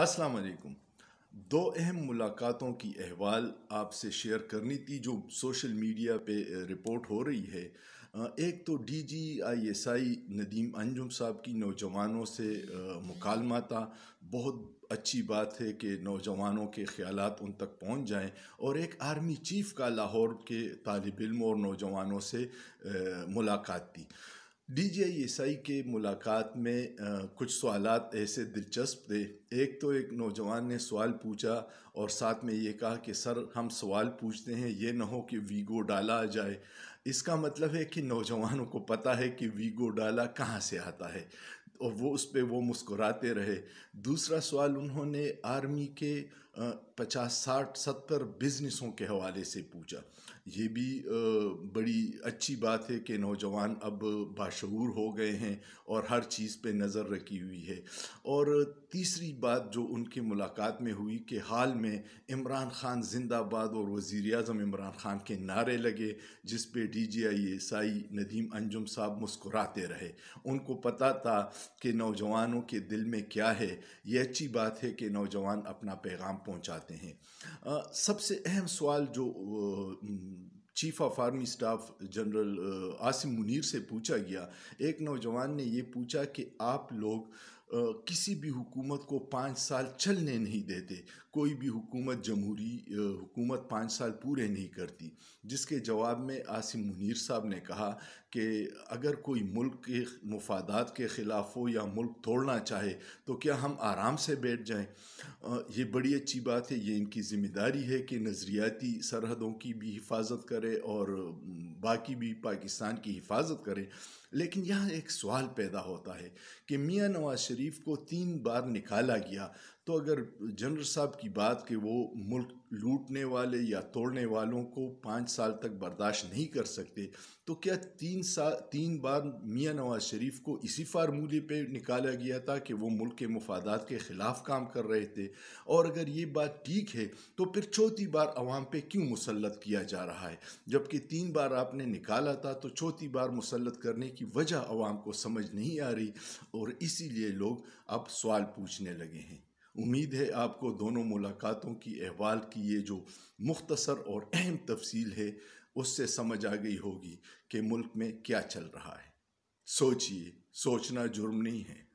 अस्सलाम वालेकुम दो अहम मुलाकातों की अहवाल आपसे शेयर करनी थी जो सोशल मीडिया पे रिपोर्ट हो रही है एक तो D G I S I Nadeem Anjum साहब की नौजवानों से मुकालमा था बहुत अच्छी बात है कि नौजवानों के ख्याल उन तक पहुँच जाएँ और एक आर्मी चीफ़ का लाहौर के तालब इम और नौजवानों से मुलाकात थी डी डीजे ईसाई के मुलाकात में आ, कुछ सवाल ऐसे दिलचस्प थे एक तो एक नौजवान ने सवाल पूछा और साथ में ये कहा कि सर हम सवाल पूछते हैं ये ना हो कि वीगो डाला जाए इसका मतलब है कि नौजवानों को पता है कि वीगो डाला कहाँ से आता है और वो उस पर वो मुस्कुराते रहे दूसरा सवाल उन्होंने आर्मी के पचास साठ सत्तर बिजनेसों के हवाले से पूछा ये भी बड़ी अच्छी बात है कि नौजवान अब बाशूर हो गए हैं और हर चीज़ पे नज़र रखी हुई है और तीसरी बात जो उनकी मुलाकात में हुई कि हाल में इमरान ख़ान जिंदाबाद और वज़ी अजम इमरान ख़ान के नारे लगे जिस पे D G I S I Nadeem Anjum साहब मुस्कुराते रहे उनको पता था कि नौजवानों के दिल में क्या है ये अच्छी बात है कि नौजवान अपना पैगाम पहुंचाते हैं सबसे अहम सवाल जो chief of army staff general Asim Munir से पूछा गया एक नौजवान ने ये पूछा कि आप लोग किसी भी हुकूमत को पाँच साल चलने नहीं देते कोई भी हुकूमत जमहूरी हुकूमत पाँच साल पूरे नहीं करती जिसके जवाब में आसिम मुनीर साहब ने कहा कि अगर कोई मुल्क के मफादात के ख़िलाफ़ हो या मुल्क तोड़ना चाहे तो क्या हम आराम से बैठ जाएं ये बड़ी अच्छी बात है ये इनकी ज़िम्मेदारी है कि नज़रियाती सरहदों की भी हिफाजत करे और बाकी भी पाकिस्तान की हिफाजत करें लेकिन यहाँ एक सवाल पैदा होता है कि मियाँ नवाज शरीफ को तीन बार निकाला गया तो अगर जनरल साहब की बात कि वो मुल्क लूटने वाले या तोड़ने वालों को पाँच साल तक बर्दाश्त नहीं कर सकते तो क्या तीन साल तीन बार मियाँ नवाज शरीफ को इसी फार्मूले पे निकाला गया था कि वो मुल्क के मफादात के ख़िलाफ़ काम कर रहे थे और अगर ये बात ठीक है तो फिर चौथी बार आवाम पे क्यों मुसलत किया जा रहा है जबकि तीन बार आपने निकाला था तो चौथी बार मुसलत करने की वजह आवाम को समझ नहीं आ रही और इसीलिए लोग अब सवाल पूछने लगे हैं उम्मीद है आपको दोनों मुलाकातों की अहवाल की ये जो मुख्तसर और अहम तफसील है उससे समझ आ गई होगी कि मुल्क में क्या चल रहा है सोचिए सोचना जुर्म नहीं है